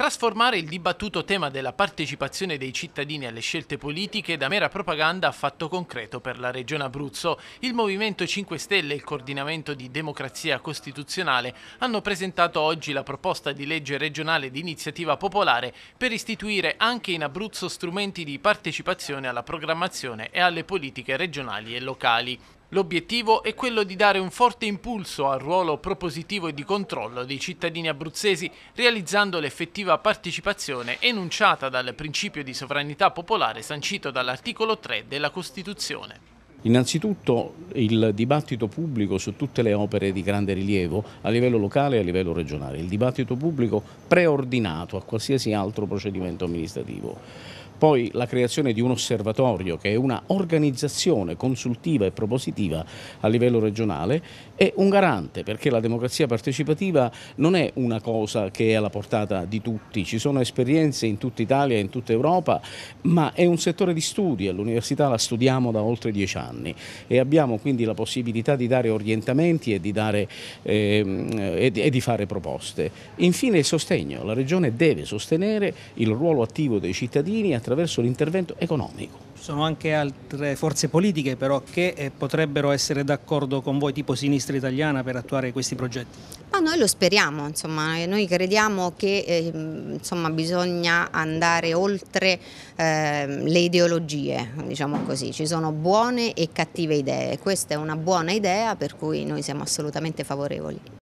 trasformare il dibattuto tema della partecipazione dei cittadini alle scelte politiche da mera propaganda a fatto concreto per la Regione Abruzzo. Il Movimento 5 Stelle e il Coordinamento di Democrazia Costituzionale hanno presentato oggi la proposta di legge regionale di iniziativa popolare per istituire anche in Abruzzo strumenti di partecipazione alla programmazione e alle politiche regionali e locali. L'obiettivo è quello di dare un forte impulso al ruolo propositivo e di controllo dei cittadini abruzzesi, realizzando l'effettiva partecipazione enunciata dal principio di sovranità popolare sancito dall'articolo 3 della Costituzione. Innanzitutto il dibattito pubblico su tutte le opere di grande rilievo a livello locale e a livello regionale, il dibattito pubblico preordinato a qualsiasi altro procedimento amministrativo poi la creazione di un osservatorio che è una organizzazione consultiva e propositiva a livello regionale è un garante perché la democrazia partecipativa non è una cosa che è alla portata di tutti, ci sono esperienze in tutta Italia e in tutta Europa, ma è un settore di studi, all'università la studiamo da oltre dieci anni e abbiamo quindi la possibilità di dare orientamenti e di, dare, eh, e di fare proposte. Infine il sostegno, la Regione deve sostenere il ruolo attivo dei cittadini attraverso attraverso l'intervento economico. Ci sono anche altre forze politiche però che eh, potrebbero essere d'accordo con voi, tipo Sinistra Italiana, per attuare questi progetti? Ma noi lo speriamo, insomma, noi crediamo che eh, insomma, bisogna andare oltre eh, le ideologie, diciamo così, ci sono buone e cattive idee, questa è una buona idea per cui noi siamo assolutamente favorevoli.